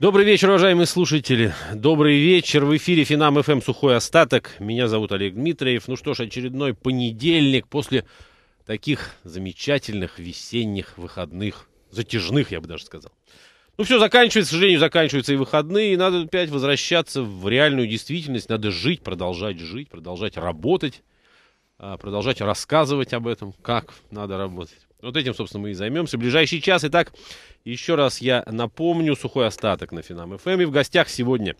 Добрый вечер, уважаемые слушатели. Добрый вечер. В эфире Финам ФМ Сухой Остаток. Меня зовут Олег Дмитриев. Ну что ж, очередной понедельник после таких замечательных весенних выходных. Затяжных, я бы даже сказал. Ну все, заканчивается, к сожалению, заканчиваются и выходные. И надо опять возвращаться в реальную действительность. Надо жить, продолжать жить, продолжать работать. А, продолжать рассказывать об этом, как надо работать. Вот этим, собственно, мы и займемся. В ближайший час. Итак, еще раз я напомню, сухой остаток на Финам ФМ. Эм. И в гостях сегодня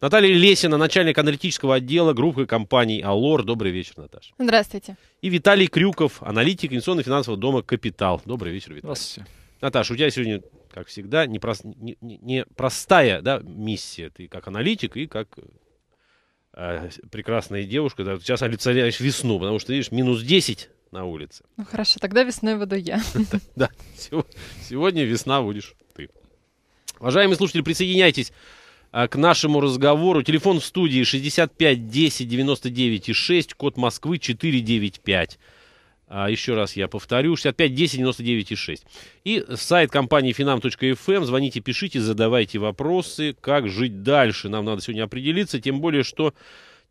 Наталья Лесина, начальник аналитического отдела группы компаний «Алор». Добрый вечер, Наташа. Здравствуйте. И Виталий Крюков, аналитик инвестиционно-финансового дома «Капитал». Добрый вечер, Виталий. Здравствуйте. Наташа, у тебя сегодня, как всегда, непростая не, простая, да, миссия. Ты как аналитик и как э, прекрасная девушка. Да, сейчас олицетворяешь весну, потому что, видишь, минус 10 на улице. Ну хорошо, тогда весной буду я. Да, сегодня весна будешь ты. Уважаемые слушатели, присоединяйтесь а, к нашему разговору. Телефон в студии 65 10 99 6, код Москвы 495. А, еще раз я повторю, 65 10 99 6. И сайт компании finam.fm. Эм. Звоните, пишите, задавайте вопросы, как жить дальше. Нам надо сегодня определиться, тем более, что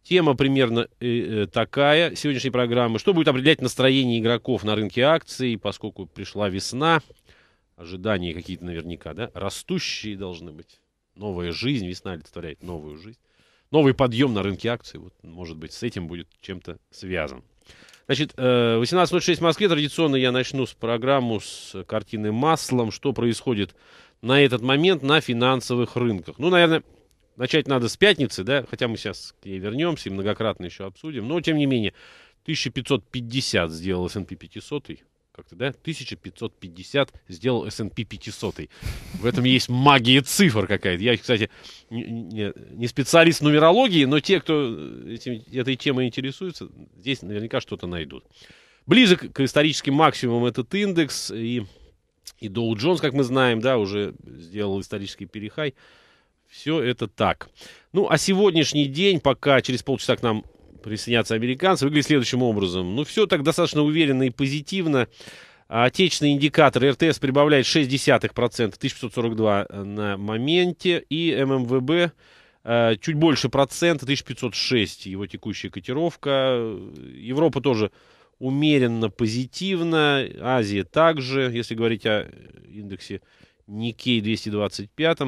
Тема примерно э, э, такая сегодняшней программы. Что будет определять настроение игроков на рынке акций, поскольку пришла весна, ожидания какие-то наверняка, да, растущие должны быть. Новая жизнь, весна олицетворяет новую жизнь. Новый подъем на рынке акций, вот, может быть, с этим будет чем-то связан. Значит, 18.06 э, в Москве. Традиционно я начну с программу с картины маслом. Что происходит на этот момент на финансовых рынках? Ну, наверное, Начать надо с пятницы, да, хотя мы сейчас к ней вернемся и многократно еще обсудим. Но, тем не менее, 1550 сделал S&P 500, как-то, да? 1550 сделал S&P 500. В этом есть магия цифр какая-то. Я, кстати, не, не специалист нумерологии, но те, кто э, этим, этой темой интересуется, здесь наверняка что-то найдут. Близок к историческим максимумам этот индекс. И, и Доу Джонс, как мы знаем, да, уже сделал исторический перехай. Все это так. Ну, а сегодняшний день, пока через полчаса к нам присоединятся американцы, выглядит следующим образом. Ну, все так достаточно уверенно и позитивно. Отечественный индикатор РТС прибавляет 0,6%, 1542 на моменте, и ММВБ э, чуть больше процента, 1506, его текущая котировка. Европа тоже умеренно позитивно, Азия также, если говорить о индексе Никей 225.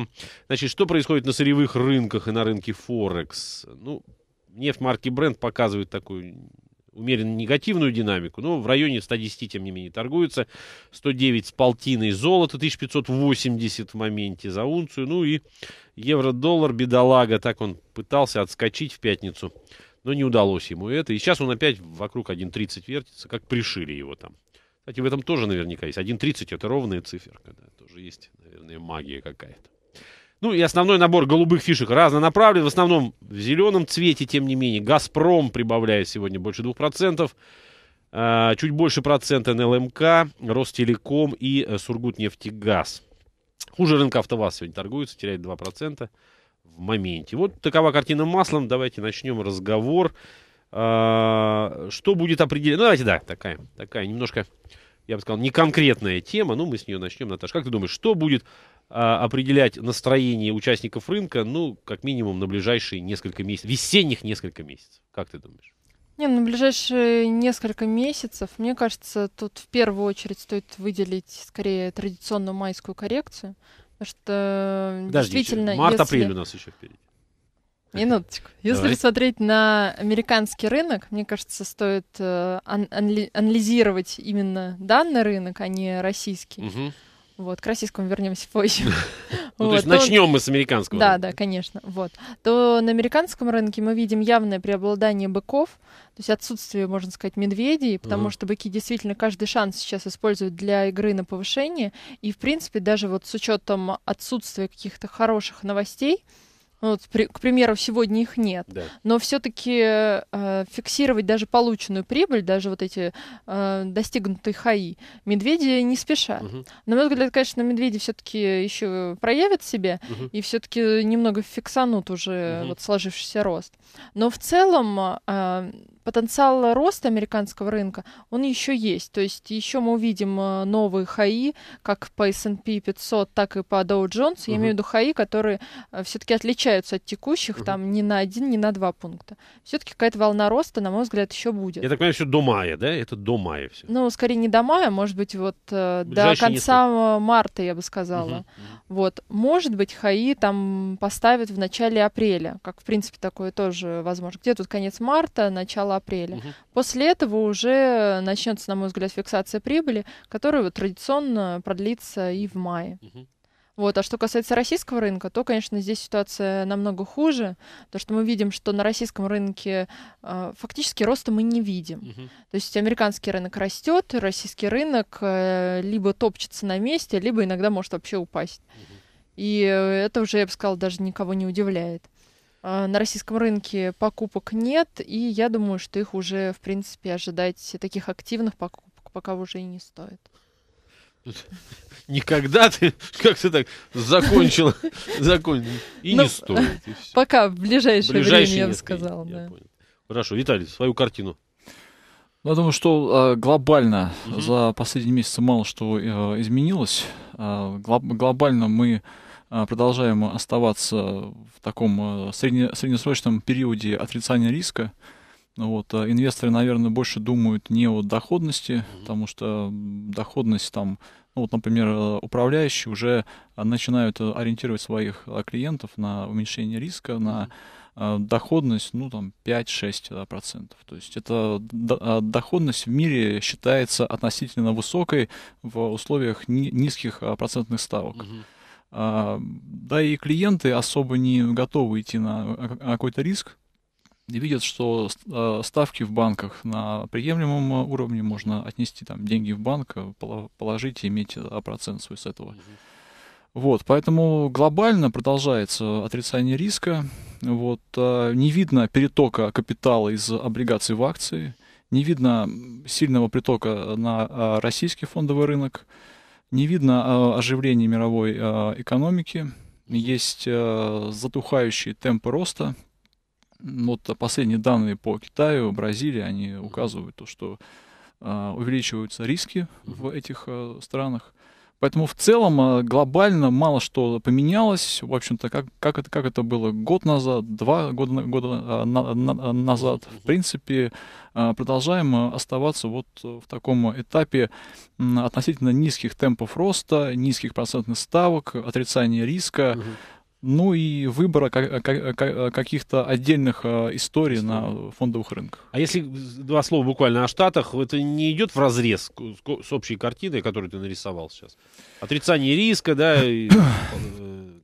Значит, что происходит на сырьевых рынках и на рынке Форекс? Ну, нефть марки Brent показывает такую умеренно негативную динамику, но в районе 110, тем не менее, торгуется. 109 с полтиной золото, 1580 в моменте за унцию. Ну и евро-доллар, бедолага, так он пытался отскочить в пятницу, но не удалось ему это. И сейчас он опять вокруг 1.30 вертится, как пришили его там. Кстати, в этом тоже наверняка есть. 1.30 это ровная циферка. Да. Тоже есть, наверное, магия какая-то. Ну и основной набор голубых фишек разнонаправлен. В основном в зеленом цвете, тем не менее. «Газпром» прибавляет сегодня больше 2%. А, чуть больше процента НЛМК, Ростелеком и э, Сургутнефтегаз. Хуже рынка «АвтоВАЗ» сегодня торгуется, теряет 2% в моменте. Вот такова картина маслом. Давайте начнем разговор. А, что будет определять? Ну, давайте, да, такая, такая немножко, я бы сказал, не конкретная тема. Ну, мы с нее начнем, Наташа. Как ты думаешь, что будет а, определять настроение участников рынка, ну, как минимум, на ближайшие несколько месяцев, весенних несколько месяцев? Как ты думаешь? Не, ну, на ближайшие несколько месяцев, мне кажется, тут в первую очередь стоит выделить скорее традиционную майскую коррекцию, потому что э, Подожди, действительно... Март-апрель если... у нас еще впереди. Минуточку. Если Давай. смотреть на американский рынок, мне кажется, стоит э, ан- анализировать именно данный рынок, а не российский. Угу. Вот, к российскому вернемся позже. Ну, вот, то есть начнем он... мы с американского. Да, рынка. да, конечно. Вот. То на американском рынке мы видим явное преобладание быков, то есть отсутствие, можно сказать, медведей, потому uh что быки действительно каждый шанс сейчас используют для игры на повышение. И, в принципе, даже вот с учетом отсутствия каких-то хороших новостей, вот, к примеру, сегодня их нет. Да. Но все-таки э, фиксировать даже полученную прибыль, даже вот эти э, достигнутые хаи, медведи не спешат. Угу. На мой взгляд, конечно, медведи все-таки еще проявят себя угу. и все-таки немного фиксанут уже угу. вот сложившийся рост. Но в целом э, потенциал роста американского рынка, он еще есть. То есть еще мы увидим э, новые хаи, как по S&P 500, так и по Dow Jones. Я имею в виду хаи, которые э, все-таки отличаются от текущих, угу. там ни на один, ни на два пункта. Все-таки какая-то волна роста, на мой взгляд, еще будет. Я так понимаю, еще до мая, да? Это до мая все. Ну, скорее не до мая, может быть, вот э, Ближайшие до конца несколько. марта, я бы сказала. Угу. Вот. Может быть, хаи там поставят в начале апреля, как, в принципе, такое тоже возможно. Где тут конец марта, начало начала апреля. Угу. После этого уже начнется, на мой взгляд, фиксация прибыли, которая традиционно продлится и в мае. Угу. Вот. А что касается российского рынка, то, конечно, здесь ситуация намного хуже, потому что мы видим, что на российском рынке э, фактически роста мы не видим. Угу. То есть американский рынок растет, российский рынок э, либо топчется на месте, либо иногда может вообще упасть. Угу. И э, это уже, я бы сказала, даже никого не удивляет. А, на российском рынке покупок нет, и я думаю, что их уже, в принципе, ожидать таких активных покупок пока уже и не стоит. Никогда ты как ты так закончила, закончила. И ну, не стоит. И Пока, в ближайшее, ближайшее время, я бы сказала. да. Хорошо, Виталий, свою картину. Ну, я думаю, что а, глобально угу. за последние месяцы мало что э, изменилось. А, глоб, глобально мы а, продолжаем оставаться в таком э, средне, среднесрочном периоде отрицания риска. Ну вот, э, инвесторы, наверное, больше думают не о доходности, потому что доходность там, ну, вот, например, э, управляющие уже начинают ориентировать своих клиентов на уменьшение риска, на доходность, ну, там, 5-6 процентов. То есть это доходность в мире считается относительно высокой в условиях низких процентных ставок. Mm-hmm. А, да и клиенты особо не готовы идти на какой-то риск и видят, что а, ставки в банках на приемлемом а, уровне можно отнести там деньги в банк, положить и иметь процент свой с этого. Вот, поэтому глобально продолжается отрицание риска. Вот, не видно перетока капитала из облигаций в акции, не видно сильного притока на российский фондовый рынок. Не видно а, оживления мировой а, экономики, есть э, затухающие темпы роста. Ну, вот последние данные по Китаю, Бразилии, они указывают то, что а, увеличиваются риски в этих э, странах. Поэтому в целом а, глобально мало что поменялось. В общем-то, как, как, это, как это было год назад, два года, года а, на, на, назад. В принципе, а, продолжаем оставаться вот э, в таком этапе относительно низких темпов роста, низких процентных ставок, отрицания риска. Угу ну и выбора э, э, э, каких-то отдельных историй на фондовых рынках. А если два слова буквально о Штатах, это не идет в разрез с общей картиной, которую ты нарисовал сейчас? Отрицание риска, да, и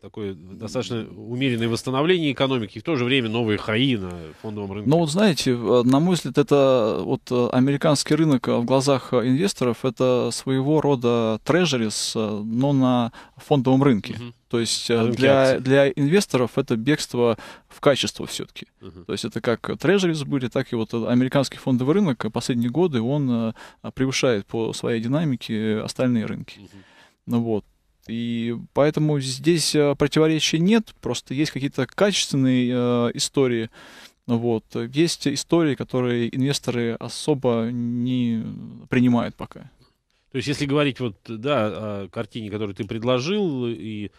такое достаточно умеренное восстановление экономики, и в то же время новые хаи на фондовом рынке. Ну вот знаете, на мой взгляд, это вот американский рынок в глазах инвесторов, это своего рода трежерис, но на фондовом рынке. Uh-huh. То есть э, для, для инвесторов это бегство в качество все-таки. Uh-huh. То есть это как трежерис были, так и вот американский фондовый рынок э, последние годы, он э, а, превышает по своей динамике остальные рынки. Uh-huh. Ну вот. И поэтому здесь противоречий нет, просто есть какие-то качественные э, истории. Ну вот. Есть истории, которые инвесторы особо не принимают пока. То есть, если говорить вот, да, о картине, которую ты предложил, и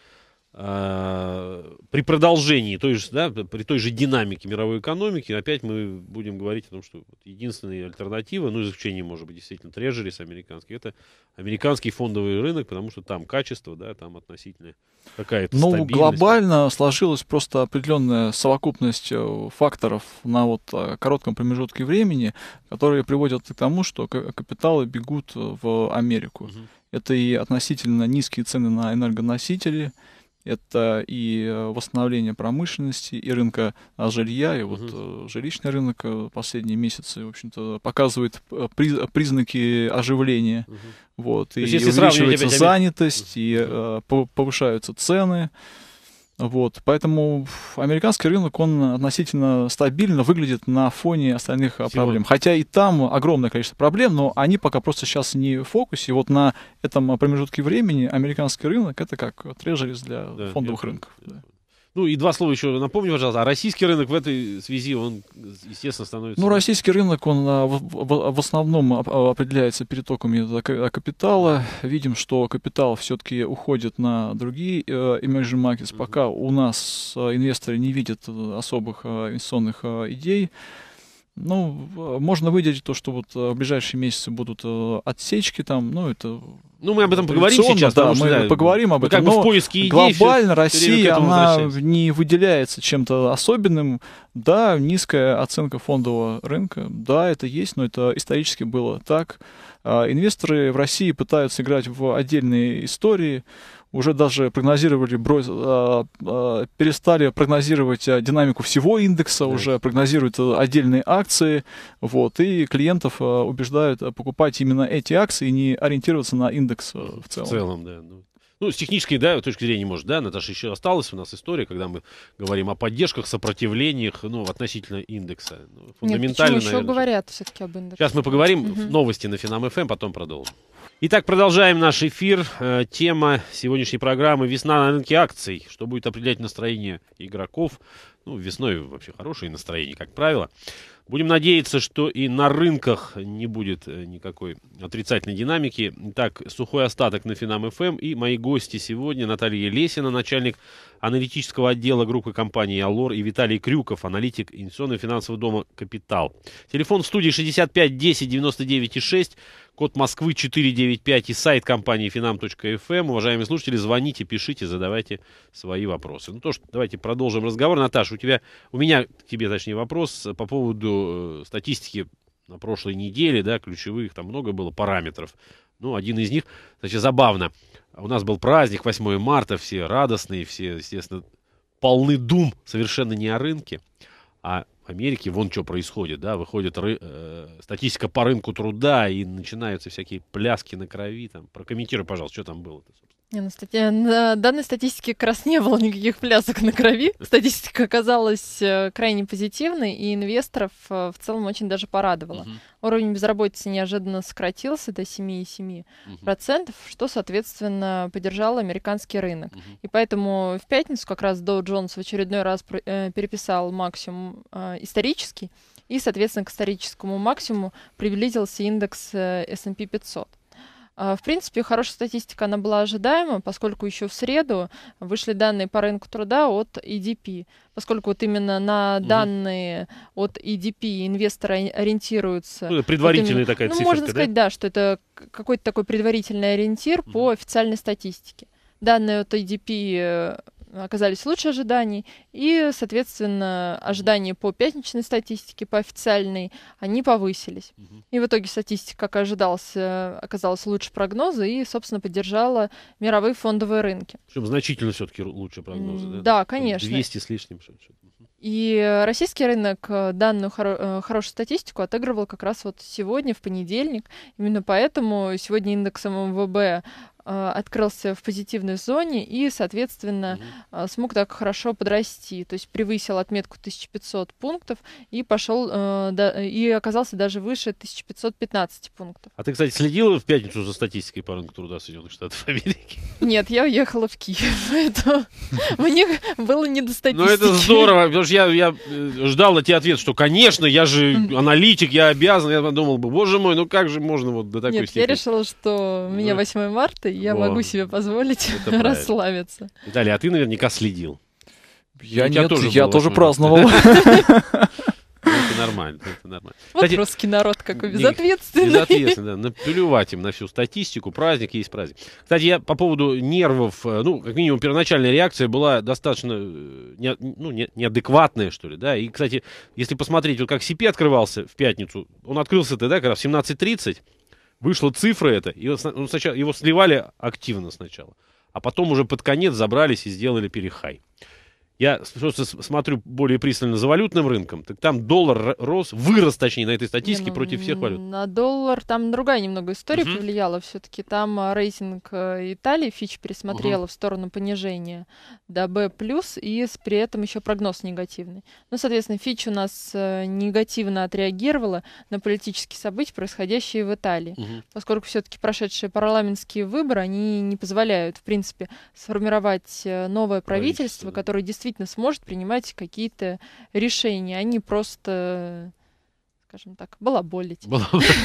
Э, при продолжении той же, да, при той же динамике мировой экономики, опять мы будем говорить о том, что единственная альтернатива, ну, исключение может быть действительно трежерис американский, это американский фондовый рынок, потому что там качество, да, там относительно какая-то Ну, глобально сложилась просто определенная совокупность э, факторов на вот э, коротком промежутке времени, которые приводят к тому, что капиталы бегут в Америку. Угу. Это и относительно низкие цены на энергоносители, это и э, восстановление промышленности, и рынка а, жилья, и вот угу. жилищный рынок э, последние месяцы, в общем-то, показывает признаки оживления. Угу. Вот, и увеличивается занятость, угу. и повышаются цены. Вот, поэтому американский рынок, он относительно стабильно выглядит на фоне остальных Сегодня. проблем. Хотя и там огромное количество проблем, но они пока просто сейчас не в фокусе. И вот на этом промежутке времени американский рынок — это как трежерис для да, фондовых это, рынков. Да. Ну и два слова еще напомню, пожалуйста. А российский рынок в этой связи, он, естественно, становится... Ну, российский рынок, он а, в основном а, определяется перетоками капитала. Видим, что капитал все-таки уходит на другие э, emerging markets. Пока у нас э, инвесторы не видят э, особых инвестиционных идей. Ну, можно выделить то, что вот э, в ближайшие месяцы будут э, отсечки там, ну, это... Ну, мы об этом поговорим сейчас, да, мы да, поговорим об ну, этом, как бы но в поиске идей глобально Россия, она не выделяется чем-то особенным. Да, низкая оценка фондового рынка, да, это есть, но это исторически было так. А, инвесторы в России пытаются играть в отдельные истории, уже даже прогнозировали, э, э, перестали прогнозировать э, динамику всего индекса, да. уже прогнозируют отдельные акции, вот, и клиентов убеждают покупать именно эти акции и не ориентироваться на индекс в целом. В целом, да. Ну, ну, с технической, да, точки зрения, может, да, Наташа, еще осталась у нас история, когда мы говорим о поддержках, сопротивлениях, ну, относительно индекса. Ну, фундаментально, Нет, почему еще говорят все-таки об индексе? Сейчас мы поговорим, угу. новости на Финам-ФМ, эм, потом продолжим. Итак, продолжаем наш эфир. Э, тема сегодняшней программы «Весна на рынке акций». Что будет определять настроение игроков ну, весной вообще хорошее настроение, как правило. Будем надеяться, что и на рынках не будет э, никакой отрицательной динамики. Итак, сухой остаток на Финам ФМ. Эм. И мои гости сегодня Наталья Лесина, начальник аналитического отдела группы компании Алор, и Виталий Крюков, аналитик инвестиционного финансового дома Капитал. Телефон в студии 65 10 99 6, код Москвы 495 и сайт компании Финам.фм. Эм. Уважаемые слушатели, звоните, пишите, задавайте свои вопросы. Ну то что, давайте продолжим разговор. Наташа, Саша, у тебя, у меня к тебе, точнее, вопрос э, по поводу э, статистики на прошлой неделе, да, ключевых, там много было параметров. Ну, один из них, значит, забавно. У нас был праздник, 8 марта, все радостные, все, естественно, полны дум совершенно не о рынке, а в Америке вон что происходит, да, выходит ры, э, статистика по рынку труда и начинаются всякие пляски на крови, там, прокомментируй, пожалуйста, что там было-то, собственно. Не, ну, стати... Э, на данной статистике как раз не было никаких плясок на крови. Статистика оказалась э, крайне позитивной, и инвесторов э, в целом очень даже порадовала. Угу. Уровень безработицы неожиданно сократился до 7,7%, угу. Uh -huh. что, соответственно, поддержало американский рынок. Угу. И поэтому в пятницу как раз Доу Джонс в очередной раз переписал максимум исторический, и, соответственно, к историческому максимуму приблизился индекс S&P 500. А, в принципе, хорошая статистика, она была ожидаема, поскольку еще в среду вышли данные по рынку труда от EDP. Поскольку вот именно на данные угу. от EDP инвесторы ориентируются. Ну, предварительная вот именно, такая ну, циферка, можно сказать, да? да, что это какой-то такой предварительный ориентир угу. по официальной статистике. Данные от EDP э, оказались лучше ожиданий, и, соответственно, ожидания по пятничной статистике, по официальной, они повысились. И в итоге статистика, как ожидалось, э, оказалась лучше прогноза и, собственно, поддержала мировые фондовые рынки. Причем значительно все-таки лучше прогнозы. да? Да, конечно. 200 с лишним. И российский рынок э, данную хоро- э, хорошую статистику отыгрывал как раз вот сегодня, в понедельник. Именно поэтому сегодня индекс МВБ а, открылся в позитивной зоне и, соответственно, mm смог так хорошо подрасти. То есть превысил отметку 1500 пунктов и пошел а, и оказался даже выше 1515 пунктов. А ты, кстати, следила в пятницу за статистикой по рынку труда Соединенных Штатов Америки? Нет, я уехала в Киев, поэтому мне было не до статистики. Ну это здорово, потому что я, я э, ждал на тебя ответ, что, конечно, я же аналитик, я обязан. Я подумал бы, боже мой, ну как же можно вот до такой Нет, степени? я решила, что у меня 8 ну. марта, я вот. могу себе позволить расслабиться. Далее, а ты наверняка следил. Я нет, тоже я тоже праздновал. Ну, это нормально, это нормально. Вот Кстати, русский народ какой безответственный. Безответственный, да. Наплевать им на всю статистику. Праздник есть праздник. Кстати, я по поводу нервов, э, ну, как минимум, первоначальная реакция была достаточно э, не, ну, неадекватная, что ли, да. И, кстати, если посмотреть, вот как Сипи открывался в пятницу, он открылся тогда, когда в 17.30, Вышла цифра это, и он ну, сначала, его сливали активно сначала, а потом уже под конец забрались и сделали перехай. Я просто смотрю более пристально за валютным рынком. Так там доллар рос, вырос, точнее, на этой статистике Не, ну, против всех валют. На доллар там другая немного история Uh -huh. повлияла. Все-таки там а, рейтинг э, Италии Фич пересмотрела Uh -huh. в сторону понижения до B+, и при этом еще прогноз негативный. Ну, соответственно, Фич у нас э, негативно отреагировала на политические события, происходящие в Италии. Uh -huh. Поскольку все-таки прошедшие парламентские выборы, они не позволяют, в принципе, сформировать э, новое правительство, правительство которое действительно действительно сможет принимать какие-то решения, а не просто скажем так, балаболить.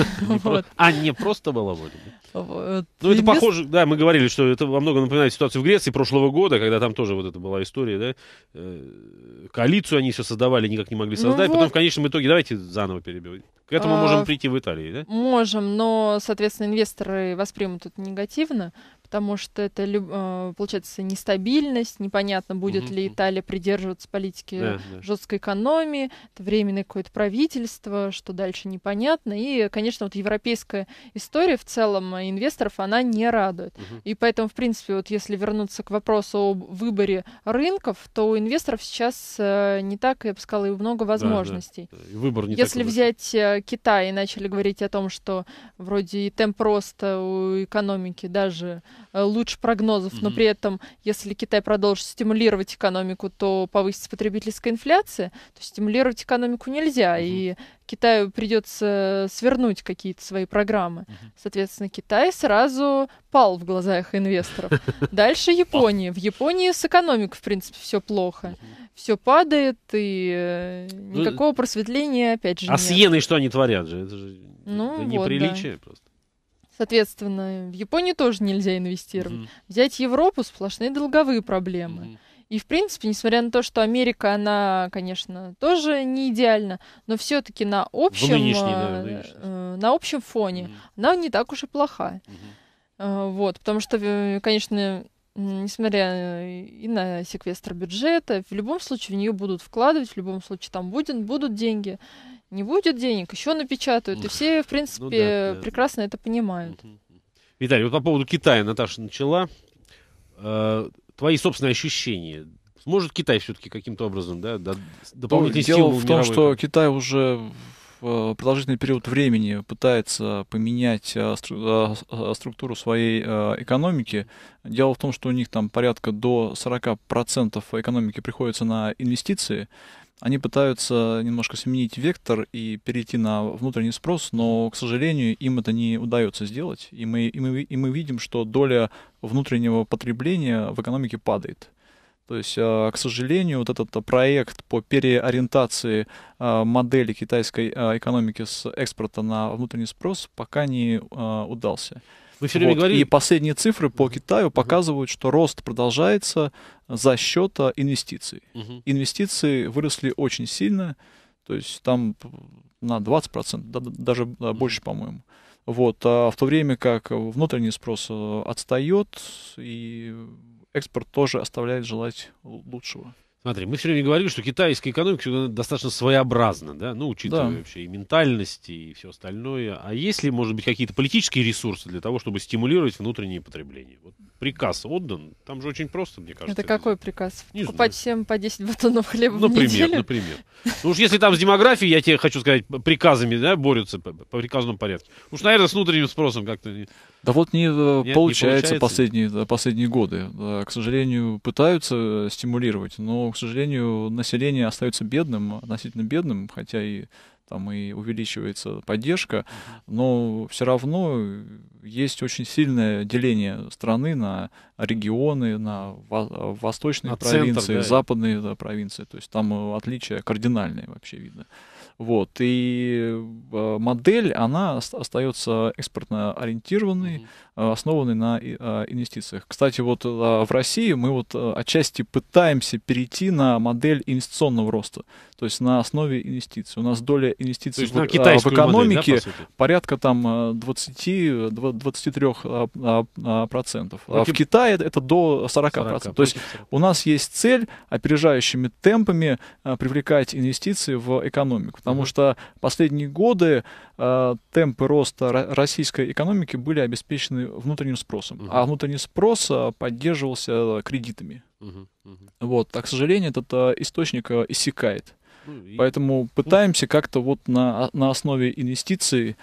А, не просто балаболить. Ну, это похоже, да, мы говорили, что это во многом напоминает ситуацию в Греции прошлого года, когда там тоже вот это была история, да, э, коалицию они все создавали, никак не могли ну создать, потом в конечном итоге давайте заново перебивать. К этому а, можем прийти в Италии, да? Можем, но, соответственно, инвесторы воспримут это негативно, потому что это, э, получается, нестабильность, непонятно, будет угу. ли Италия придерживаться политики да, жесткой экономии, это временное какое-то правительство, что дальше непонятно. И, конечно, вот европейская история в целом инвесторов, она не радует. Угу. И поэтому, в принципе, вот если вернуться к вопросу об выборе рынков, то у инвесторов сейчас э, не так, я бы сказала, и много возможностей. Да, да. выбор не если взять э, Китай и начали говорить о том, что вроде и темп роста у экономики даже Э, лучше прогнозов, mm-hmm. но при этом, если Китай продолжит стимулировать экономику, то повысится потребительская инфляция, то стимулировать экономику нельзя, mm-hmm. и Китаю придется свернуть какие-то свои программы. Mm-hmm. Соответственно, Китай сразу пал в глазах инвесторов. Дальше Япония. В Японии с экономикой, в принципе, все плохо. Все падает, и э, ну, никакого просветления, опять же, А нет. с иеной что они творят же? Это же ну неприличие просто. Соответственно, в Японию тоже нельзя инвестировать. Угу. Взять Европу сплошные долговые проблемы. Угу. И, в принципе, несмотря на то, что Америка, она, конечно, тоже не идеальна, но все-таки на общем, да, э, э, на общем фоне угу. она не так уж и плоха. Угу. Э, вот, потому что, э, конечно, несмотря э, и на секвестр бюджета, в любом случае в нее будут вкладывать, в любом случае там будет, будут деньги не будет денег, еще напечатают. И все, в принципе, ну, да, да. прекрасно это понимают. Виталий, вот по поводу Китая Наташа начала. Э, твои собственные ощущения. Сможет Китай все-таки каким-то образом да, дополнительный Дело в том, что как... Китай уже в э, продолжительный период времени пытается поменять э, структуру своей экономики. Дело в том, что у них там порядка до 40% экономики приходится на инвестиции они пытаются немножко сменить вектор и перейти на внутренний спрос, но, к сожалению, им это не удается сделать. И мы, и мы, и мы видим, что доля внутреннего потребления в экономике падает. То есть, а, к сожалению, вот этот проект по переориентации а, модели китайской а, экономики с экспорта на внутренний спрос пока не удался. Вы все время вот. говорили... И последние цифры по Китаю показывают, что рост продолжается за счет а, инвестиций. Угу. Инвестиции выросли очень сильно, то есть там на 20%, даже больше, по-моему. Вот, а в то время как внутренний спрос а, отстает, и экспорт тоже оставляет желать лучшего. Смотри, мы все время говорили, что китайская экономика достаточно своеобразна, да, ну, учитывая да. вообще и ментальность, и все остальное. А есть ли, может быть, какие-то политические ресурсы для того, чтобы стимулировать внутреннее потребление? Вот приказ отдан, там же очень просто, мне кажется. Это, какой сделать. приказ? Не Покупать знаю. всем по 10 батонов хлеба ну, например, в неделю? Например, Ну уж если там с демографией, я тебе хочу сказать, приказами, да, борются по, приказному порядку. Уж, наверное, с внутренним спросом как-то... Да вот не, э, Нет, получается, не получается последние, последние годы. Да, к сожалению, пытаются э, стимулировать, но к сожалению, население остается бедным, относительно бедным, хотя и там и увеличивается поддержка, но все равно есть очень сильное деление страны на регионы, на восточные а провинции, центр, да. западные да, провинции. То есть там э, отличия кардинальные вообще видно. Вот. И а, модель, она остается экспортно ориентированной, а, основанной на а, инвестициях. Кстати, вот в России мы вот отчасти пытаемся перейти на модель инвестиционного роста, то есть на основе инвестиций. У нас доля инвестиций в, э, в экономике модель, да, по порядка там 20-23 э, процентов. Ну, в Китае это до 40 процентов. То есть у нас есть цель опережающими темпами привлекать инвестиции в экономику потому что последние годы э, темпы роста российской экономики были обеспечены внутренним спросом, uh-huh. а внутренний спрос э, поддерживался э, кредитами. Uh-huh. Uh-huh. Вот, так, к сожалению, этот э, источник э, иссякает. Uh-huh. Поэтому пытаемся как-то вот на, а, на основе инвестиций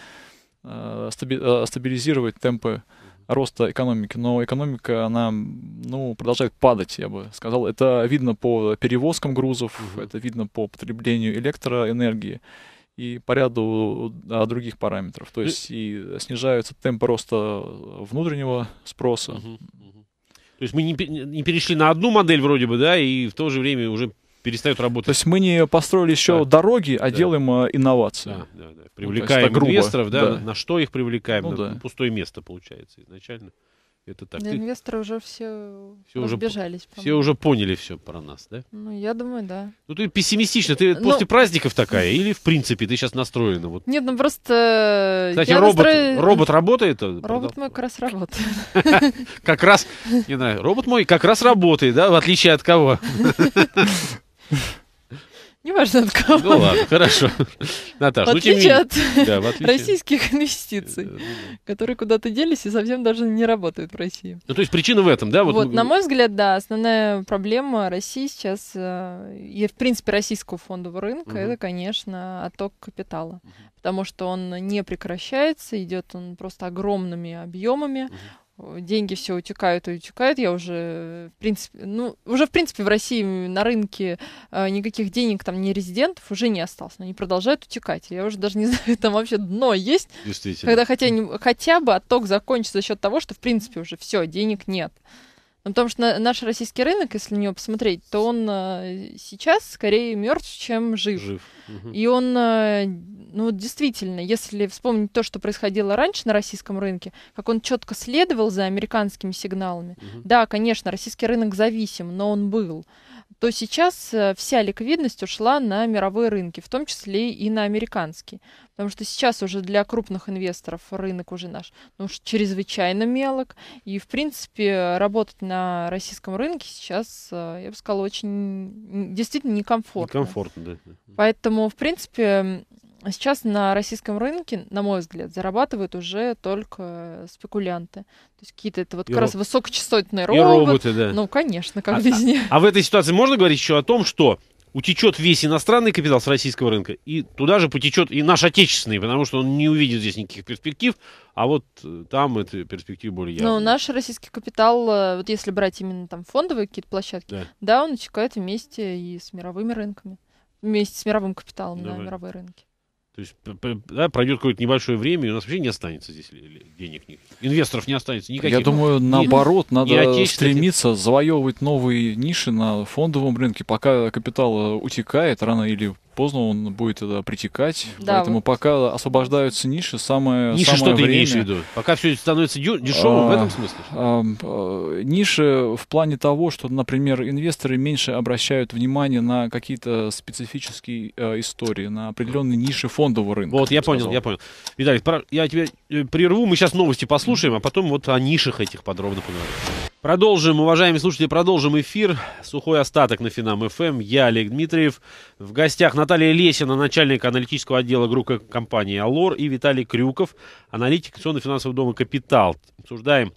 э, стаби- э, стабилизировать темпы э, роста экономики, но экономика, она, ну, продолжает падать, я бы сказал. Это видно по перевозкам грузов, угу. это видно по потреблению электроэнергии и по ряду а, других параметров. То есть и снижаются темпы роста внутреннего спроса. Угу, угу. То есть мы не, не перешли на одну модель вроде бы, да, и в то же время уже перестает работать. То есть мы не построили еще да. дороги, а да. делаем э, инновации. Да, да, да. Ну, привлекаем ну, инвесторов, да, да. На, что их привлекаем? Ну, на, да. на пустое место получается изначально. Это так. Да, инвесторы уже все, все разбежались. Уже, все уже поняли все про нас, да? Ну, я думаю, да. Ну, ты пессимистично, ты ну, после праздников такая, или в принципе ты сейчас настроена? Вот. Нет, ну просто... Э, Кстати, робот, настро... робот работает? Робот мой как раз работает. Как раз, не знаю, робот мой как раз работает, да, в отличие от кого? Неважно от кого. Ну ладно, хорошо. Наташа, в отличие ну, тем... от да, в отличие... российских инвестиций, э, ну которые куда-то делись и совсем даже не работают в России. Ну, то есть причина в этом, да? Вот, вот на мой взгляд, да, основная проблема России сейчас э, и, в принципе, российского фондового рынка, угу. это, конечно, отток капитала. Угу. Потому что он не прекращается, идет он просто огромными объемами. Угу деньги все утекают и утекают. Я уже, в принципе, ну, уже, в принципе, в России на рынке э, никаких денег там не резидентов уже не осталось. Но они продолжают утекать. Я уже даже не знаю, там вообще дно есть. Действительно. Когда хотя, хотя бы отток закончится за счет того, что, в принципе, уже все, денег нет. Ну, потому что наш российский рынок, если на него посмотреть, то он э, сейчас скорее мертв, чем жив. жив. И он, э, ну, действительно, если вспомнить то, что происходило раньше на российском рынке, как он четко следовал за американскими сигналами. Угу. Да, конечно, российский рынок зависим, но он был то сейчас э, вся ликвидность ушла на мировые рынки, в том числе и на американские. Потому что сейчас уже для крупных инвесторов рынок уже наш ну, уж чрезвычайно мелок. И, в принципе, работать на российском рынке сейчас, э, я бы сказала, очень действительно некомфортно. Некомфортно, да. Поэтому, в принципе, Сейчас на российском рынке, на мой взгляд, зарабатывают уже только спекулянты. То есть какие-то это вот как ро... раз высокочастотные роботы. И роботы, да. Ну, конечно, а, как а, везде. А, а в этой ситуации можно говорить еще о том, что утечет весь иностранный капитал с российского рынка, и туда же потечет и наш отечественный, потому что он не увидит здесь никаких перспектив, а вот э, там это перспективы более ну, явные. Ну, наш российский капитал, э, вот если брать именно там фондовые какие-то площадки, да, да он утекает вместе и с мировыми рынками, вместе с мировым капиталом, Давай. да, мировые рынки. То есть да, пройдет какое-то небольшое время, и у нас вообще не останется здесь денег. Инвесторов не останется никаких. Я думаю, наоборот, ни, надо ни стремиться завоевывать новые ниши на фондовом рынке, пока капитал э, утекает рано или поздно он будет это притекать. Да, Поэтому вот. пока освобождаются ниши, самое Ниши самое что время... ты имеешь в виду? Пока все становится дешевым а, в этом смысле? А, а, ниши в плане того, что, например, инвесторы меньше обращают внимание на какие-то специфические а, истории, на определенные ниши фондового рынка. Вот, я сказал. понял, я понял. Виталик, я тебя э, прерву, мы сейчас новости послушаем, а потом вот о нишах этих подробно поговорим. Продолжим, уважаемые слушатели, продолжим эфир. Сухой остаток на Финам ФМ. Я Олег Дмитриев. В гостях Наталья Лесина, начальник аналитического отдела группы компании «Алор» и Виталий Крюков, аналитик акционно-финансового дома «Капитал». Обсуждаем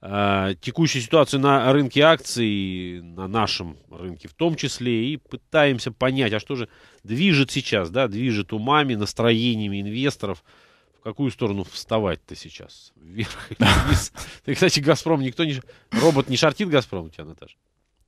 э, текущую ситуацию на рынке акций, на нашем рынке в том числе, и пытаемся понять, а что же движет сейчас, да, движет умами, настроениями инвесторов – какую сторону вставать-то сейчас? Вверх или вниз? Ты, кстати, Газпром никто не... Робот не шортит Газпром у тебя, Наташа?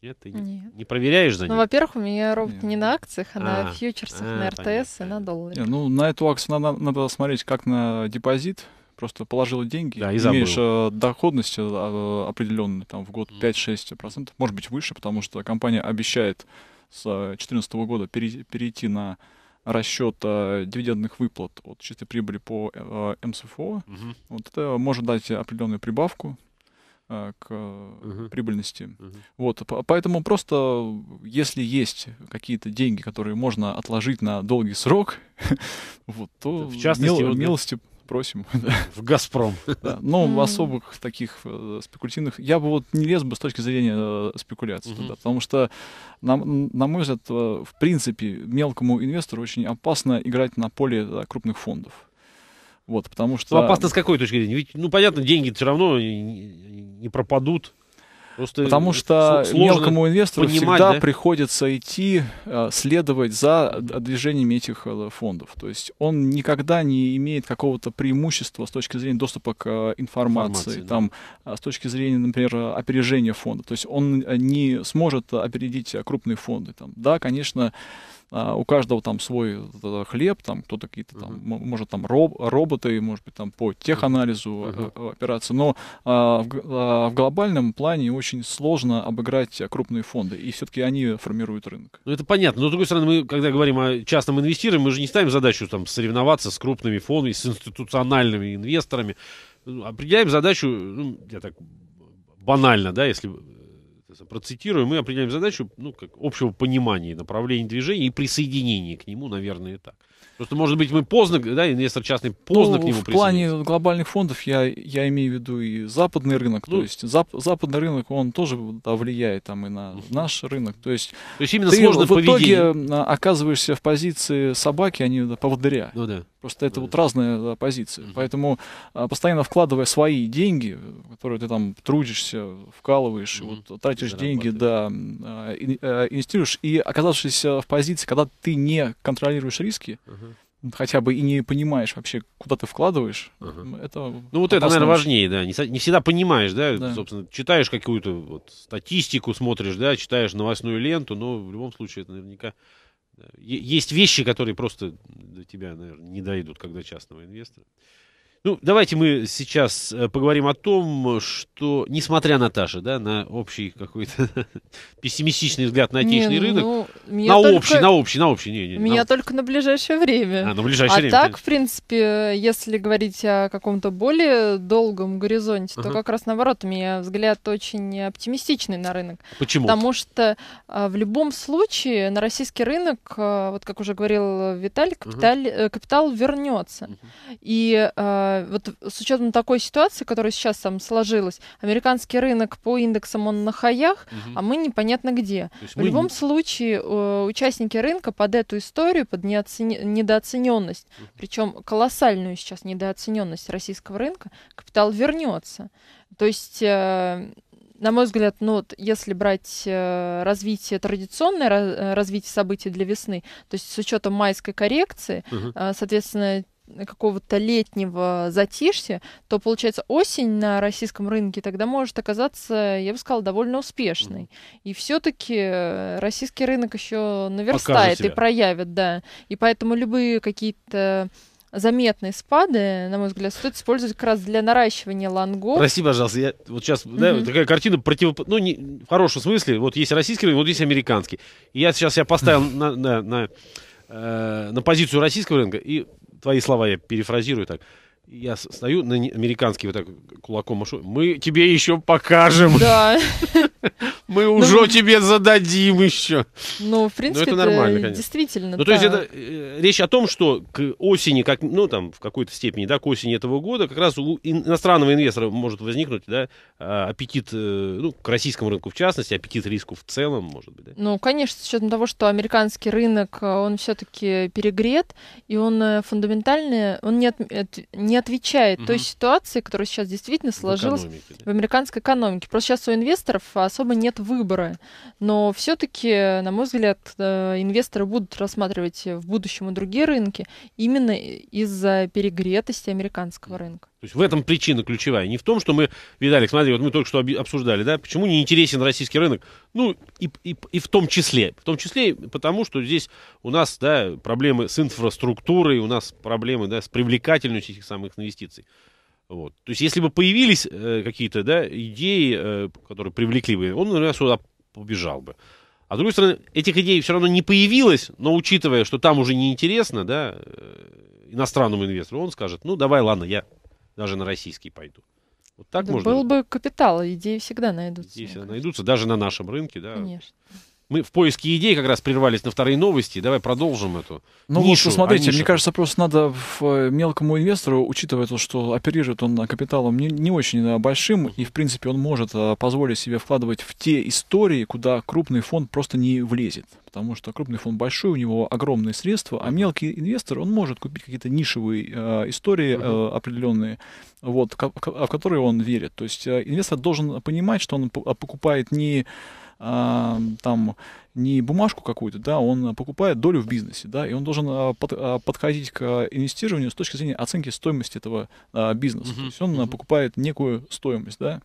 Нет, ты Нет. не проверяешь за ну, ним? Ну, во-первых, у меня робот Нет. не на акциях, а, а на фьючерсах, а, на РТС понятно. и на долларе. Не, ну, на эту акцию надо, надо смотреть как на депозит. Просто положил деньги, да, и имеешь забыл. Э, доходность э, а, определенную, там, в год 5-6%, может быть, выше, потому что компания обещает с 2014 э, года перейти на расчета э, дивидендных выплат от чистой прибыли по э, МСФО, угу. вот это может дать определенную прибавку э, к угу. прибыльности. Угу. Вот, поэтому просто, если есть какие-то деньги, которые можно отложить на долгий срок, вот, то в частности, мил, вот, просим. В «Газпром». Да. Но mm. особых таких э, спекулятивных... Я бы вот не лез бы с точки зрения э, спекуляции туда, потому что, на, на мой взгляд, э, в принципе, мелкому инвестору очень опасно играть на поле крупных фондов. Вот, потому что... опасно с какой точки зрения? Ведь, ну, понятно, деньги все равно не пропадут. Просто Потому что мелкому инвестору понимать, всегда да? приходится идти, э, следовать за движениями этих э, фондов. То есть он никогда не имеет какого-то преимущества с точки зрения доступа к э, информации, информации там, да. с точки зрения, например, опережения фонда. То есть он не сможет опередить крупные фонды. Там. Да, конечно, а, у каждого там свой а, хлеб, там кто-то какие-то там, uh-huh. может там роб, роботы, может быть там по теханализу uh-huh. Э, э, опираться, но а, в, а, в глобальном плане очень сложно обыграть крупные фонды, и все-таки они формируют рынок. Ну это понятно, но с другой стороны, мы когда говорим о частном инвестировании, мы же не ставим задачу там соревноваться с крупными фондами, с институциональными инвесторами, ну, определяем задачу, ну, я так банально, да, если процитирую, мы определяем задачу ну, как общего понимания направления движения и присоединения к нему, наверное, так. Просто, может быть, мы поздно, да, инвестор частный ну, поздно ну, к нему В плане глобальных фондов я, я имею в виду и западный рынок, ну, то есть зап, западный рынок, он тоже да, влияет там и на наш рынок. То есть, то есть именно ты в поведение. итоге оказываешься в позиции собаки, а не поводыря. Ну да. Просто это вот разные да, позиция. Mm-hmm. Поэтому а, постоянно вкладывая свои деньги, которые ты там трудишься, вкалываешь, mm-hmm. вот, тратишь деньги, да, а, а, инвестируешь, и оказавшись в позиции, когда ты не контролируешь риски, mm-hmm хотя бы и не понимаешь вообще, куда ты вкладываешь, uh-huh. это... Ну вот это, наверное, важнее, да, не, не всегда понимаешь, да, да. собственно, читаешь какую-то вот статистику, смотришь, да, читаешь новостную ленту, но в любом случае это наверняка есть вещи, которые просто до тебя, наверное, не дойдут, когда частного инвестора. Ну, давайте мы сейчас э, поговорим о том, что, несмотря, Наташа, да, на общий какой-то пессимистичный взгляд на отечественный не, ну, рынок, ну, на только... общий, на общий, на общий, не, не. Меня на... только на ближайшее время. А, на ближайшее а время. А так, в принципе, если говорить о каком-то более долгом горизонте, uh-huh. то как раз наоборот, у меня взгляд очень оптимистичный на рынок. Почему? Потому что а, в любом случае на российский рынок, а, вот как уже говорил Виталий, капиталь, uh капитал вернется. uh И а, а, вот с учетом такой ситуации, которая сейчас там сложилась, американский рынок по индексам он на хаях, угу. а мы непонятно где. В мы... любом случае э, участники рынка под эту историю, под неоцени... недооцененность, угу. причем колоссальную сейчас недооцененность российского рынка, капитал вернется. То есть э, на мой взгляд, ну вот если брать э, развитие традиционное раз, э, развитие событий для весны, то есть с учетом майской коррекции, угу. э, соответственно, какого-то летнего затишья, то, получается, осень на российском рынке тогда может оказаться, я бы сказала, довольно успешной. И все-таки э, российский рынок еще наверстает и проявит, да. И поэтому любые какие-то заметные спады, на мой взгляд, стоит использовать как раз для наращивания лонгов. Прости, пожалуйста, я вот сейчас угу. да, такая картина противоп... ну не в хорошем смысле. Вот есть российский рынок, вот есть американский. И я сейчас я поставил на, на, на, э, на позицию российского рынка и твои слова я перефразирую так. Я стою на американский вот так кулаком машу. Мы тебе еще покажем. Да. Мы ну, уже тебе зададим еще. Ну, в принципе, это нормально, конечно. Действительно. Ну, то есть это э, речь о том, что к осени, как, ну, там, в какой-то степени, да, к осени этого года, как раз у иностранного инвестора может возникнуть, да, а, аппетит, э, ну, к российскому рынку в частности, аппетит риску в целом, может быть, да? Ну, конечно, с учетом того, что американский рынок, э, он все-таки перегрет, и он фундаментальный, он не, от, не отвечает угу. той ситуации, которая сейчас действительно сложилась в, экономике, да? в американской экономике. Просто сейчас у инвесторов особо нет выбора. Но все-таки, на мой взгляд, э, инвесторы будут рассматривать в будущем и другие рынки именно из-за перегретости американского рынка. То есть в этом причина ключевая. Не в том, что мы, Виталик, смотри, вот мы только что обсуждали, да, почему не интересен российский рынок. Ну, и, и, и в том числе. В том числе потому, что здесь у нас, да, проблемы с инфраструктурой, у нас проблемы, да, с привлекательностью этих самых инвестиций. Вот. То есть, если бы появились э, какие-то да, идеи, э, которые привлекли бы, он, наверное, сюда побежал бы. А с другой стороны, этих идей все равно не появилось, но учитывая, что там уже неинтересно, да, э, иностранному инвестору, он скажет, ну, давай, ладно, я даже на российский пойду. Вот так да можно. Был бы капитал, идеи всегда найдутся. Идеи всегда найдутся, даже на нашем рынке, да. Конечно. Мы в поиске идей как раз прервались на вторые новости. Давай продолжим эту. Ну, нишу, вот, а смотрите, а мне кажется, просто надо в э, мелкому инвестору, учитывая то, что оперирует он капиталом не, не очень а, большим, и, в принципе, он может а, позволить себе вкладывать в те истории, куда крупный фонд просто не влезет. Потому что крупный фонд большой, у него огромные средства, а мелкий инвестор, он может купить какие-то нишевые э, истории э, определенные, вот, в которые он верит. То есть э, инвестор должен понимать, что он покупает не там не бумажку какую-то, да, он покупает долю в бизнесе, да, и он должен а, под, а, подходить к а, инвестированию с точки зрения оценки стоимости этого бизнеса. Uh-huh. То есть он uh-huh. покупает некую стоимость, да.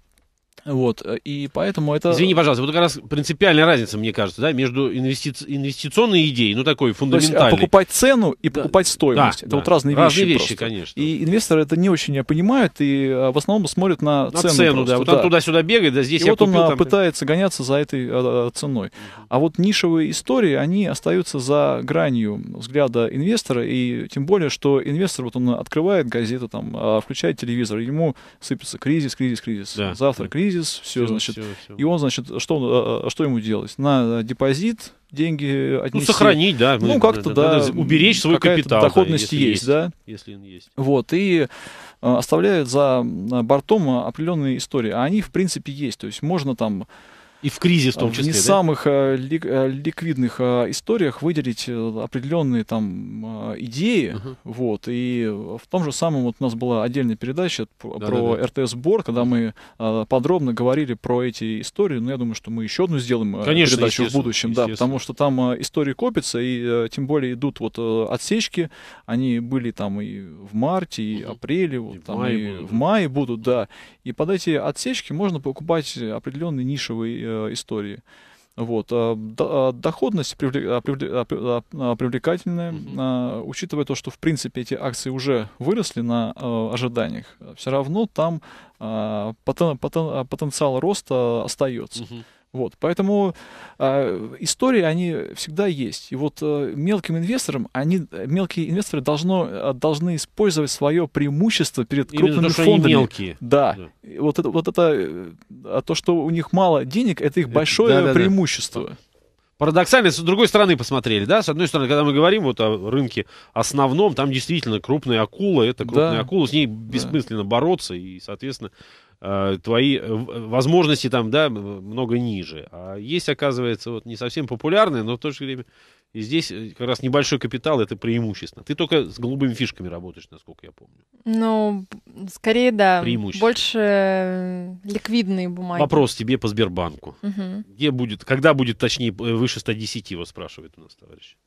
Вот, э, и поэтому это... Извини, пожалуйста, вот как раз принципиальная разница, мне кажется, да, между инвести... инвестиционной идеей, ну, такой фундаментальной... То есть, а покупать цену и да. покупать стоимость. Да, это да. вот разные, разные вещи Разные вещи, конечно. И инвесторы это не очень понимают и э, в основном смотрят на, на цену. цену просто. да, вот он туда-сюда бегает, да, здесь и я вот купил, он а, там... пытается гоняться за этой а, ценой. А вот нишевые истории, они остаются за гранью взгляда инвестора, и тем более, что инвестор, вот он открывает газету, там, а, включает телевизор, ему сыпется кризис, кризис, кризис, да. завтра кризис, кризис, все, все значит. Все, все. И он, значит, что, он, э, э, что ему делать? На э, депозит деньги ну, отнести. Ну, сохранить, да. Ну, ну, как-то, да. да уберечь свой капитал. доходность да, если есть, есть, да. Если он есть. Вот, и оставляют за бортом определенные истории. А они, в принципе, есть. То есть можно там и в кризис в том числе. В не да? самых э, лик, э, ликвидных э, историях выделить определенные там идеи. Угу. Вот. И в том же самом вот у нас была отдельная передача про РТС Бор, когда мы подробно говорили про эти истории. Но ну, я думаю, что мы еще одну сделаем Конечно, передачу в будущем, да, потому что там истории копятся, и тем более идут вот отсечки. Они были там и в марте, и угу. апреле, вот, и там, и в мае будут, да. И под эти отсечки можно покупать определенные нишевые Э, истории. Вот. Доходность привлекательная, угу. учитывая то, что в принципе эти акции уже выросли на э, ожиданиях, все равно там а, а, потенциал роста остается. Угу. Вот, поэтому э, истории, они всегда есть. И вот э, мелким инвесторам, они, мелкие инвесторы должно, э, должны использовать свое преимущество перед Именно крупными то, фондами. мелкие. Да. да. Вот, это, вот это, э, а то, что у них мало денег, это их большое да, да, преимущество. Да. Парадоксально, с другой стороны посмотрели, да? С одной стороны, когда мы говорим вот о рынке основном, там действительно крупная акула, это крупная да. акула, с ней бессмысленно да. бороться, и, соответственно, Э, твои э, возможности там, да, много ниже. А есть, оказывается, вот не совсем популярные, но в то же время и здесь э, как раз небольшой капитал это преимущественно. Ты только с голубыми фишками работаешь, насколько я помню. Ну, скорее, да. Преимущество. Больше ликвидные бумаги. Вопрос тебе по Сбербанку. Угу. Где будет, когда будет, точнее, выше 110, его спрашивает у нас товарищ.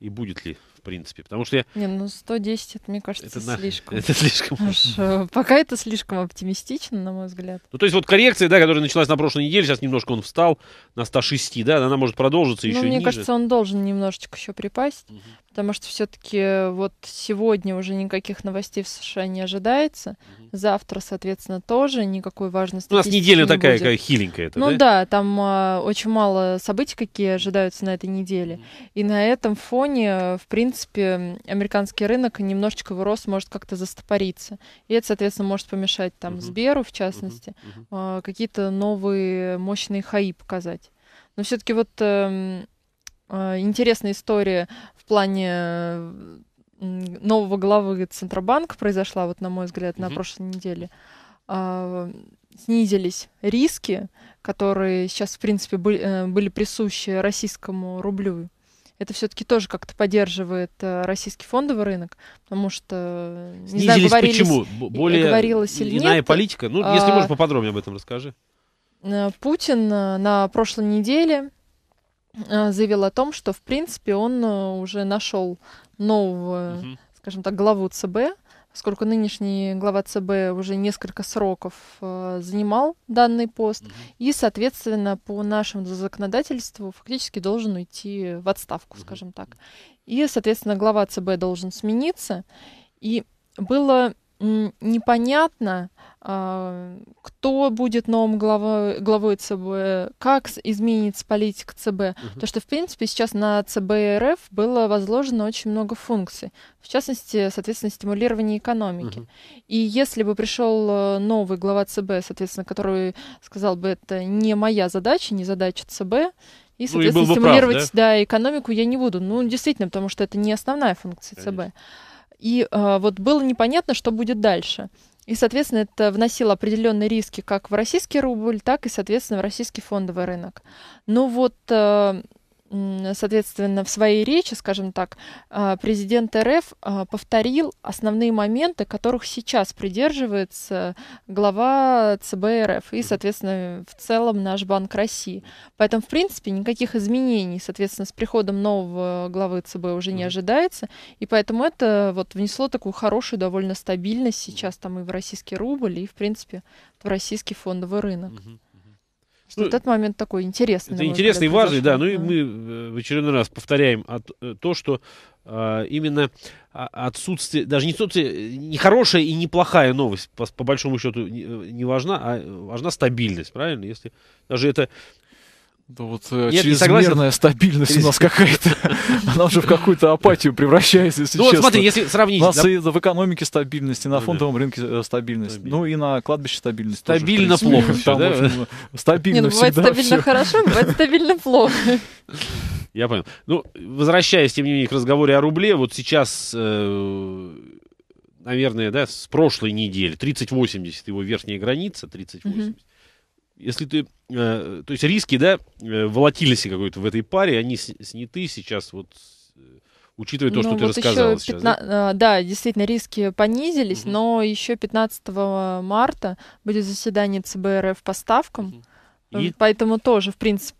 И будет ли? принципе. Потому что я... Не, ну 110, это, мне кажется, это слишком. На... Это слишком. Аж, э, пока это слишком оптимистично, на мой взгляд. Ну, то есть вот коррекция, да, которая началась на прошлой неделе, сейчас немножко он встал на 106, да, она может продолжиться ну, еще мне ниже. кажется, он должен немножечко еще припасть, угу. потому что все-таки вот сегодня уже никаких новостей в США не ожидается, угу. завтра, соответственно, тоже никакой важности. Ну, у нас неделя не такая, будет. хиленькая. Это, ну да, да там а, очень мало событий, какие ожидаются на этой неделе, угу. и на этом фоне, в принципе, принципе, американский рынок немножечко его рост может как-то застопориться. И это, соответственно, может помешать там угу. Сберу, в частности, угу. какие-то новые мощные хаи показать. Но все-таки вот эм, а, интересная история в плане нового главы Центробанка произошла, вот на мой взгляд, угу. на прошлой неделе а, снизились риски, которые сейчас, в принципе, были э, присущи российскому рублю это все-таки тоже как-то поддерживает э, российский фондовый рынок, потому что не Снизились знаю, почему? Э, более говорилось или иная нет. политика? Ну, если а, можешь, поподробнее об этом расскажи. Э, Путин на прошлой неделе заявил о том, что, в принципе, он уже нашел нового, угу. скажем так, главу ЦБ, поскольку нынешний глава ЦБ уже несколько сроков э, занимал данный пост, угу. и, соответственно, по нашему законодательству фактически должен уйти в отставку, угу. скажем так. И, соответственно, глава ЦБ должен смениться. И было непонятно, а, кто будет новым главой, главой ЦБ, как изменится политика ЦБ. Угу. Потому что, в принципе, сейчас на ЦБ РФ было возложено очень много функций. В частности, соответственно, стимулирование экономики. Угу. И если бы пришел э, новый глава ЦБ, соответственно, который сказал бы, это не моя задача, не задача ЦБ, и, соответственно, ну, и стимулировать прав, да? Да, экономику я не буду. Ну, действительно, потому что это не основная функция Конечно. ЦБ. И э, вот было непонятно, что будет дальше. И, соответственно, это вносило определенные риски как в российский рубль, так и, соответственно, в российский фондовый рынок. Но ну вот э, соответственно, в своей речи, скажем так, а, президент РФ а, повторил основные моменты, которых сейчас придерживается глава ЦБ РФ и, соответственно, в целом наш Банк России. Поэтому, в принципе, никаких изменений, соответственно, с приходом нового главы ЦБ уже не ожидается, и поэтому это вот внесло такую хорошую довольно стабильность сейчас там и в российский рубль, и, в принципе, в российский фондовый рынок. Что ну, этот момент такой интересный. Это интересный и важный, да. Ну и мы в очередной раз повторяем э, то, что а, именно отсутствие, даже не отсутствие, э, не хорошая и не плохая новость, по, по большому счету, не, э, не важна, а важна стабильность, правильно? Если даже это да вот э, Нет, чрезмерная стабильность у нас какая-то. Она уже в какую-то апатию превращается, если Ну смотри, если сравнить. У нас и в экономике стабильность, и на фондовом рынке э, стабильность. Ну и на кладбище стабильность. Стабильно плохо. Там, стабильно Нет, ну бывает стабильно хорошо, бывает стабильно плохо. Я понял. Ну, возвращаясь, тем не менее, к разговоре о рубле, вот сейчас э, наверное, да, с прошлой недели, 3080 его верхняя граница, 3080. mm если ты, э, то есть риски, да, э, какой-то в этой паре, они с, сняты сейчас вот э, учитывая то, ну, что вот ты рассказала 15... сейчас. Да? Э, да, действительно, риски понизились, угу. но еще 15 марта будет заседание ЦБ РФ по ставкам. Угу. И... Э, поэтому тоже, в принципе,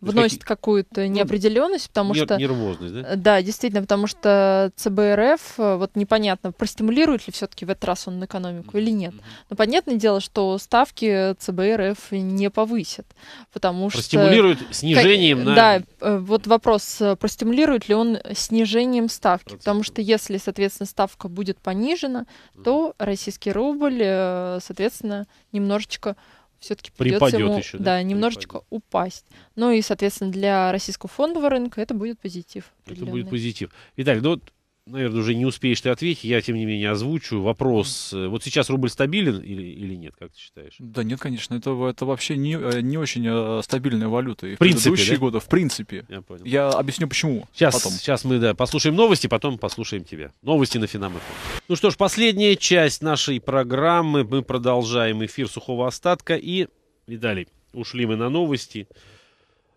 То вносит как... какую-то ну, неопределенность, потому Нер- что... Нервозность, да? Э, да, действительно, потому что ЦБРФ, э, вот непонятно, простимулирует ли все-таки в этот раз он экономику mm-hmm. или нет. Но понятное дело, что ставки ЦБРФ не повысят, потому простимулирует что... Простимулирует снижением на... Да, вот вопрос, простимулирует ли он снижением ставки, Процент. потому что если, соответственно, ставка будет понижена, mm-hmm. то российский рубль, соответственно, немножечко все-таки придется ему еще, да? Да, немножечко Припадет. упасть. Ну и, соответственно, для российского фондового рынка это будет позитив. Это будет позитив. Виталий, ну вот наверное, уже не успеешь ты ответить, я, тем не менее, озвучу вопрос. Вот сейчас рубль стабилен или, или нет, как ты считаешь? Да нет, конечно, это, это вообще не, э, не очень э, стабильная валюта. И в принципе, предыдущие да? годы, в принципе. Я понял. Я объясню, почему сейчас, потом. Сейчас мы, да, послушаем новости, потом послушаем тебя. Новости на Финам.фм. Эм. Ну что ж, последняя часть нашей программы. Мы продолжаем эфир сухого остатка и, видали, ушли мы на новости.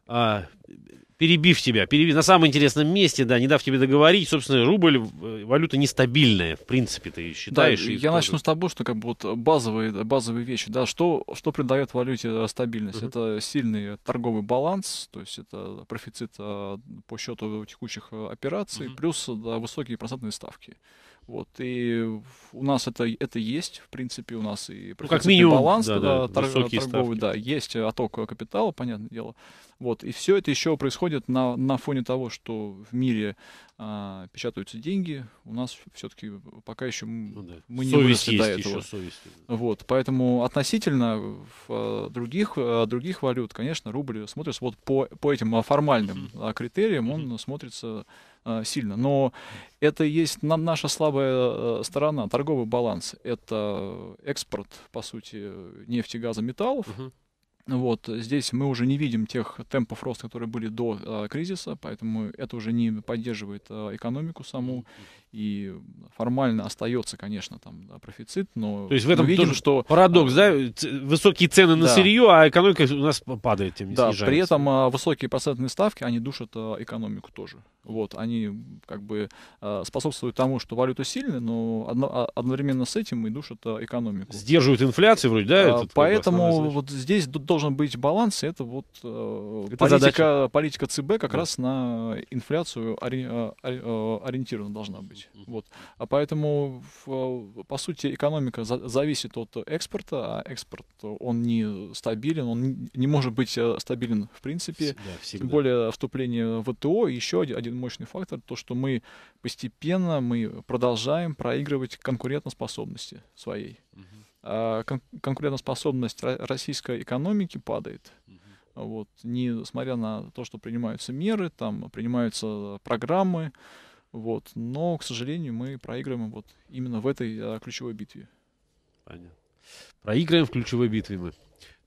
А, перебив тебя, перебив, на самом интересном месте, да, не дав тебе договорить, собственно, рубль, э, валюта нестабильная, в принципе, ты считаешь. Да, я тоже... начну с того, что как бы вот базовые, базовые вещи, да, что, что придает валюте э, стабильность? Uh-huh. Это сильный торговый баланс, то есть это профицит э, по счету текущих операций, uh-huh. плюс да, высокие процентные ставки. Вот, и у нас это, это есть, в принципе, у нас и ну, как минимум, баланс да, да, торг, торговый, ставки. да, есть отток капитала, понятное дело. Вот, и все это еще происходит на, на фоне того, что в мире а, печатаются деньги, у нас все-таки пока еще ну, да. мы не выросли до этого. Еще совесть. Вот, поэтому относительно в, а, других, а, других валют, конечно, рубль смотрится вот по, по этим а, формальным mm-hmm. критериям, он mm-hmm. смотрится Э, сильно. Но это есть нам наша слабая э, сторона, торговый баланс. Это экспорт, по сути, нефти, газа, металлов. Вот здесь мы уже не видим тех темпов роста, которые были до э, кризиса, поэтому это уже не поддерживает э, экономику саму и формально остается, конечно, там да, профицит, но то есть в этом видим, тоже что парадокс, а, да, высокие цены на да. сырье, а экономика у нас падает, тем не да, снижается. при этом а, высокие процентные ставки, они душат а, экономику тоже, вот, они как бы а, способствуют тому, что валюта сильная, но одно, а, одновременно с этим и душат а, экономику. Сдерживают инфляцию вроде, да? А, поэтому вот здесь должен быть баланс, и это вот а, это политика, политика ЦБ как да. раз на инфляцию ори, а, а, ориентирована должна быть получить. Mm-hmm. Вот. А поэтому, э, по сути, экономика за- зависит от экспорта, а экспорт, он не стабилен, он не может быть э, стабилен в принципе. Да, всегда. Тем более вступление в ВТО, еще один мощный фактор, то, что мы постепенно мы продолжаем проигрывать конкурентоспособности своей. Mm-hmm. А кон- конкурентоспособность российской экономики падает. Вот, несмотря на то, что принимаются меры, там принимаются программы, вот. Но, к сожалению, мы проиграем вот именно в этой а, ключевой битве. Понятно. Проиграем в ключевой битве мы.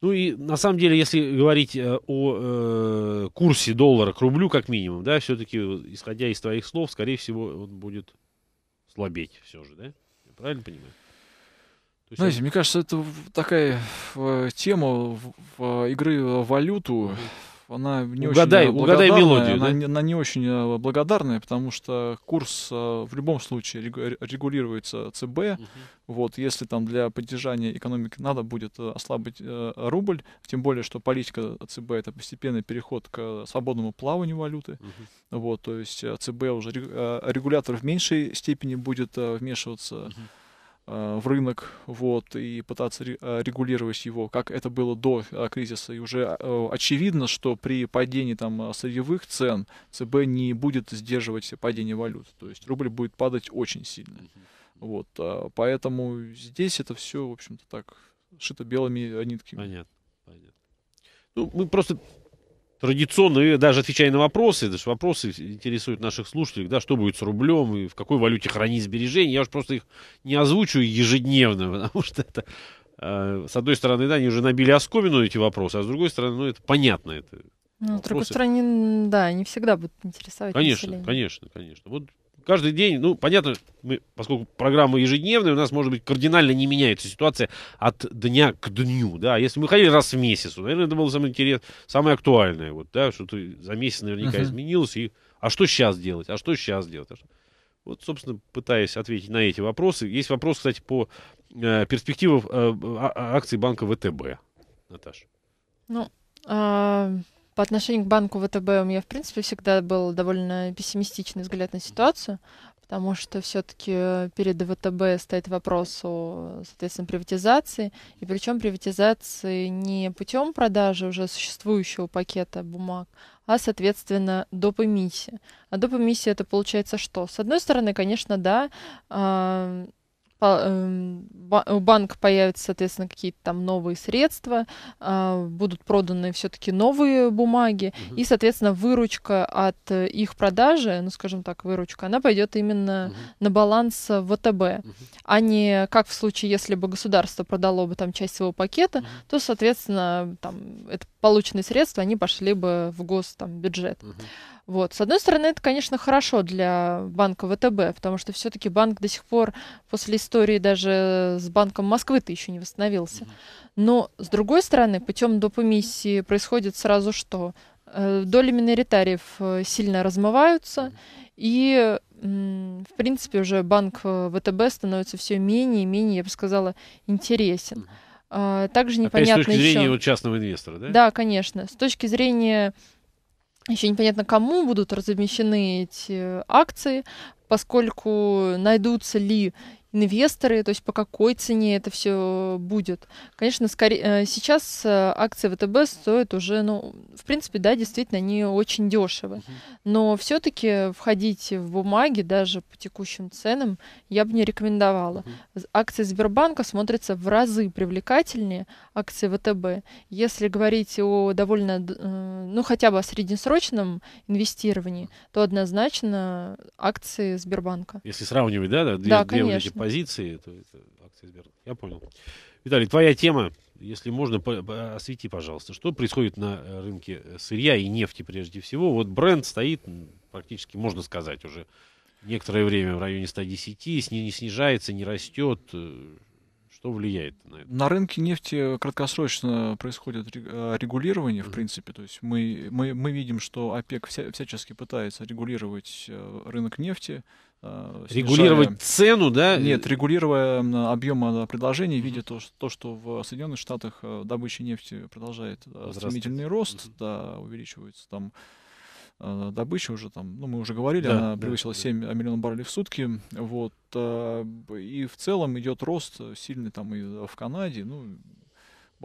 Ну и на самом деле, если говорить э, о э, курсе доллара к рублю, как минимум, да, все-таки, исходя из твоих слов, скорее всего, он будет слабеть все же, да? Я правильно понимаю? То есть Знаете, это... мне кажется, это такая э, тема в, в, игры в валюту. Mm-hmm она не угадай, очень угадай мелодию, она, да? не, она не очень э, благодарная, потому что курс э, в любом случае регулируется ЦБ. Угу. Вот, если там для поддержания экономики надо будет э, ослабить рубль, тем более, что политика ЦБ это постепенный переход к свободному плаванию валюты. Угу. Вот, то есть ЦБ уже регулятор в меньшей степени будет вмешиваться. Угу. Э, в рынок, вот, и пытаться э, регулировать его, как это было до э, кризиса. И уже очевидно, что при падении там сырьевых цен ЦБ не будет сдерживать падение валют, то есть рубль будет падать очень сильно. Вот, а, поэтому здесь это все, в общем-то, так шито белыми нитками. Понятно, понятно. Ну, мы просто традиционно, даже отвечая на вопросы, даже вопросы интересуют наших слушателей, да, что будет с рублем и в какой валюте хранить сбережения. Я уж просто их не озвучу ежедневно, потому что это, э, с одной стороны, да, они уже набили оскомину эти вопросы, а с другой стороны, ну, это понятно, это ну, вопросы. с другой стороны, да, они всегда будут интересовать Конечно, население. конечно, конечно. Вот каждый день, ну, понятно, мы, поскольку программа ежедневная, у нас, может быть, кардинально не меняется ситуация от дня к дню, да. Если мы ходили раз в месяц, наверное, это было самое интересное, самое актуальное, вот, да, что то за месяц наверняка uh-huh. изменилось, и а что сейчас делать, а что сейчас делать, а Вот, собственно, пытаясь ответить на эти вопросы. Есть вопрос, кстати, по э, перспективам э, а, а, акций банка ВТБ, Наташа. Ну, а по отношению к банку ВТБ у меня, в принципе, всегда был довольно пессимистичный взгляд на ситуацию, потому что все-таки э, перед ВТБ стоит вопрос о, соответственно, приватизации, и причем приватизации не путем продажи уже существующего пакета бумаг, а, соответственно, доп. эмиссия. А доп. эмиссия это получается что? С одной стороны, конечно, да, а, Эм, у банка появятся, соответственно, какие-то там новые средства, а, будут проданы все-таки новые бумаги, угу. и, соответственно, выручка от э, их продажи, ну, скажем так, выручка, она пойдет именно угу. на баланс э, ВТБ, угу. а не как в случае, если бы государство продало бы там часть своего пакета, угу. то, соответственно, там это полученные средства, они пошли бы в гос там, бюджет. Угу. Вот. С одной стороны, это, конечно, хорошо для банка ВТБ, потому что все-таки банк до сих пор после истории даже с банком Москвы-то еще не восстановился. Но, с другой стороны, путем доп. эмиссии происходит сразу что? Э, доли миноритариев э, сильно размываются, и, в принципе, уже банк э, ВТБ становится все менее и менее, я бы сказала, интересен. А, также непонятно а, Опять с точки еще... зрения вот частного инвестора, да? Да, конечно. С точки зрения еще непонятно, кому будут размещены эти акции, поскольку найдутся ли инвесторы, то есть по какой цене это все будет. Конечно, скорее, э, сейчас э, акции ВТБ стоят уже, ну, в принципе, да, действительно, они очень дешевы. Но все-таки входить в бумаги даже по текущим ценам я бы не рекомендовала. Акции Сбербанка смотрятся в разы привлекательнее акции ВТБ. Если говорить о довольно, э, ну, хотя бы о среднесрочном инвестировании, то однозначно акции Сбербанка. Если сравнивать, да, да, две, да, две конечно. вот эти позиции, то это акция Сбер. Я понял. Виталий, твоя тема, если можно, освети, пожалуйста, что происходит на э, рынке э, сырья и нефти прежде всего. Вот бренд стоит практически, можно сказать, уже некоторое время в районе 110, не, не снижается, не растет. Э, что влияет на это? На рынке нефти краткосрочно происходит регулирование, в принципе. То есть мы, мы, мы видим, что ОПЕК вся, всячески пытается регулировать рынок нефти. Э, снижая... Регулировать цену, да? Нет, регулируя объем э, предложений, видя то, то, что в Соединенных Штатах э, добыча нефти продолжает стремительный рост, да, увеличивается там добыча уже там, ну, мы уже говорили, да, она да, превысила да. 7 миллионов баррелей в сутки, вот, и в целом идет рост сильный там и в Канаде, ну,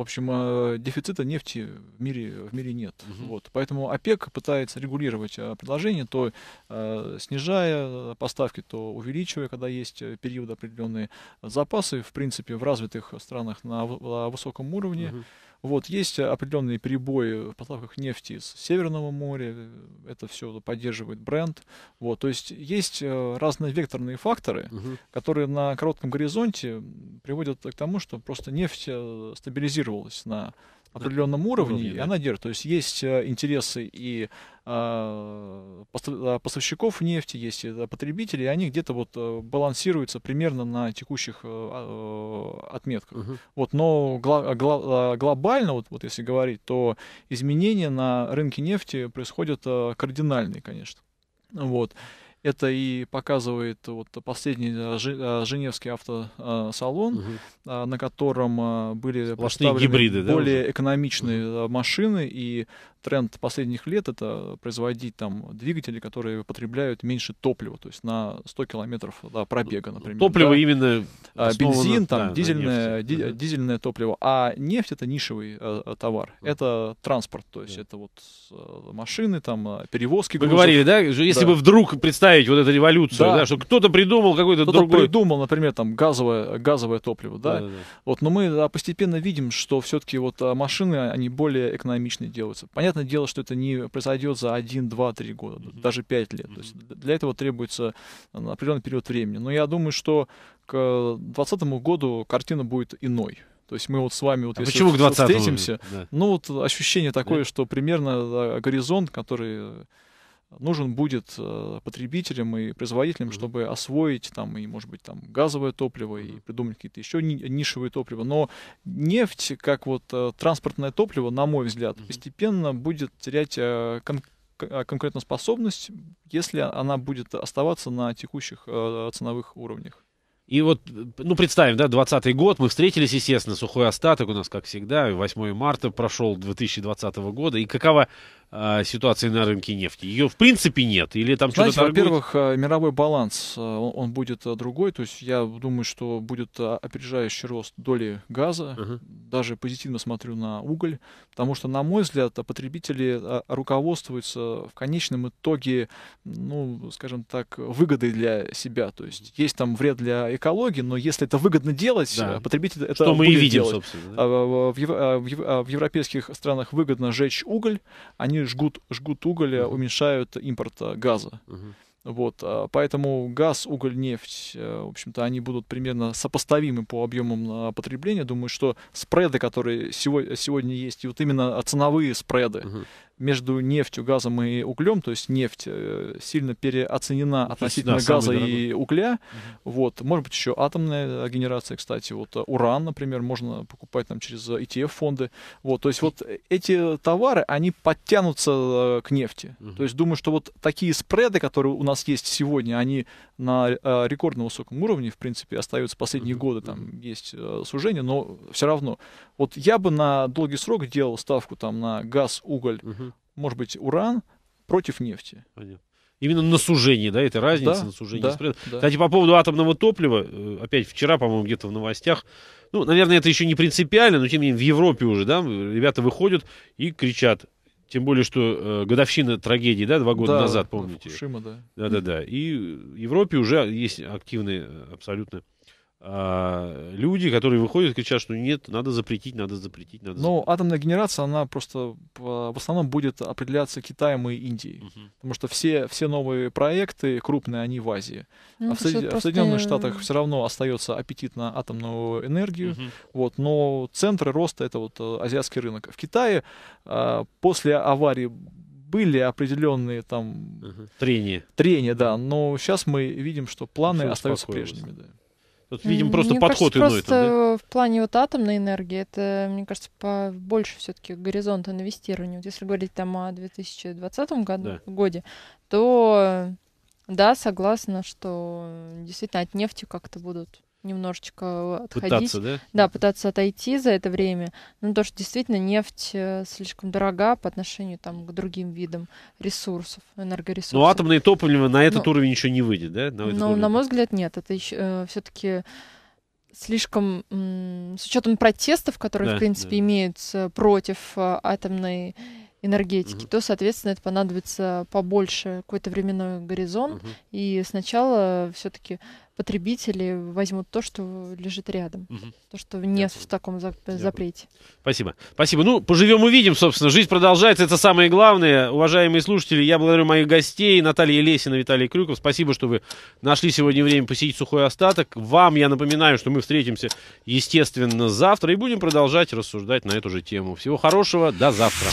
в общем, э, дефицита нефти в мире, в мире нет. Угу. Вот. Поэтому ОПЕК пытается регулировать э, предложение, то э, снижая поставки, то увеличивая, когда есть э, периоды определенные запасы, в принципе, в развитых странах на, на высоком уровне. Угу. Вот, есть определенные перебои в поставках нефти из Северного моря, это все поддерживает бренд. Вот, то есть есть э, разные векторные факторы, угу. которые на коротком горизонте приводят к тому, что просто нефть э, стабилизировалась на определенном да. уровне, уровне, и она держит. То есть есть э, интересы и а, а, поставщиков нефти, есть э, потребители, и они где-то вот э, балансируются примерно на текущих э, а, отметках. Угу. Вот, но глобально, вот, вот если говорить, то изменения на рынке нефти происходят кардинальные, конечно. Вот. Это и показывает вот последний Женевский автосалон, угу. на котором были Сплошные представлены гибриды, более да, экономичные угу. машины, и тренд последних лет — это производить там двигатели, которые потребляют меньше топлива, то есть на 100 километров да, пробега, ну, например. Топливо да. именно а, Бензин, там, да, дизельное, ди, дизельное топливо. А нефть — это нишевый э, э, товар, да. это транспорт, то есть да. это вот э, машины, там, э, перевозки Вы грузов. говорили, да, если да. бы вдруг представить вот эту революцию, да, да что кто-то придумал какой-то другой... придумал, например, там, газовое, газовое топливо, да, да, да, да. вот, но мы да, постепенно видим, что все-таки вот а, машины, они более экономичные делаются. Понятно, понятное дело, что это не произойдет за 1, 2, 3 года, mm -hmm. даже 5 лет. Mm -hmm. То есть для этого требуется э, определенный период времени. Но я думаю, что к 2020 э, году картина будет иной. То есть мы вот с вами вот а если почему к встретимся, да. ну вот ощущение такое, да. что примерно э, горизонт, который нужен будет э, потребителям и производителям, mm-hmm. чтобы освоить там и, может быть, там газовое топливо mm-hmm. и придумать какие-то еще нишевые топлива. Но нефть, как вот э, транспортное топливо, на мой взгляд, mm-hmm. постепенно будет терять э, кон- а, конкурентоспособность, если она будет оставаться на текущих ценовых уровнях. И вот, ну, представим, да, 20 год, мы встретились, естественно, сухой остаток у нас, как всегда, 8 марта прошел 2020 года, и какова Э, ситуации на рынке нефти? Ее в принципе нет? Или там Знаете, что-то во-первых, э, мировой баланс, э, он, он будет другой. То есть я думаю, что будет опережающий рост доли газа. Угу. Даже позитивно смотрю на уголь. Потому что, на мой взгляд, потребители руководствуются в конечном итоге, ну, скажем так, выгодой для себя. То есть есть там вред для экологии, но если это выгодно делать, да. потребитель это Что мы и видим, делать. собственно. Да? А, в, в, в, а, а, в европейских странах выгодно жечь уголь, они жгут, жгут уголь, uh-huh. уменьшают импорт э, газа. Uh-huh. Вот, а, поэтому газ, уголь, нефть, э, в общем-то, они будут примерно сопоставимы по объемам потребления. Думаю, что спреды, которые сегодня, сегодня есть, и вот именно ценовые спреды, угу между нефтью, газом и углем, то есть нефть э, сильно переоценена ну, относительно да, газа и угля. Угу. Вот, может быть, еще атомная э, генерация, кстати, вот э, уран, например, можно покупать там через ETF фонды. Вот, то есть вот эти товары, они подтянутся к нефти. Угу. То есть думаю, что вот такие спреды, которые у нас есть сегодня, они на рекордно высоком уровне, в принципе, остаются последние угу. годы, там есть сужение, но все равно. Вот я бы на долгий срок делал ставку там на газ, уголь, угу может быть, уран против нефти. Понятно. Именно на сужении, да, это разница да, на сужении. Да, спрятан. да. Кстати, по поводу атомного топлива, э, опять вчера, по-моему, где-то в новостях, ну, наверное, это еще не принципиально, но тем не менее в Европе уже, да, ребята выходят и кричат, тем более, что э, годовщина трагедии, да, два года да, назад, помните? Фукушима, да. Да-да-да. И в Европе уже есть активные э, абсолютно а, люди, которые выходят и кричат, что нет, надо запретить, надо запретить, надо запретить. Ну, атомная генерация, она просто а, в основном будет определяться Китаем и Индией. Угу. Потому что все, все новые проекты крупные, они в Азии. А ну, а в, Сод... просто... в Соединенных Штатах все равно остается аппетит на атомную энергию. Угу. Вот, но центры роста это вот э, азиатский рынок. В Китае после аварии были определенные там... Угу. Трения. Трения, да. Но сейчас мы видим, что планы Все остаются прежними. Да. Тут, видимо, просто мне подход кажется, иной. Просто там, да? в плане вот атомной энергии это, мне кажется, по больше все-таки горизонта инвестирования. Вот если говорить там о 2020 году, да. годе, то да, согласна, что действительно от нефти как-то будут немножечко отходить. Пытаться, да? Да, пытаться отойти за это время. Ну, то что действительно нефть э, слишком дорога по отношению там, к другим видам ресурсов, энергоресурсов. Но ну, атомное топливо на этот ну, уровень еще не выйдет, да? На ну, уровень. на мой взгляд, нет. Это еще э, все-таки слишком, с учетом протестов, которые, да, в принципе, да. имеются против э, атомной энергетики, угу. то, соответственно, это понадобится побольше какой-то временной горизонт. Угу. И сначала все-таки потребители возьмут то, что лежит рядом, угу. то, что не в таком зап- запрете. Спасибо. Спасибо. Ну, поживем увидим, собственно. Жизнь продолжается, это самое главное. Уважаемые слушатели, я благодарю моих гостей, Наталья Лесина, Виталий Крюков. Спасибо, что вы нашли сегодня время посетить сухой остаток. Вам я напоминаю, что мы встретимся, естественно, завтра и будем продолжать рассуждать на эту же тему. Всего хорошего, до завтра.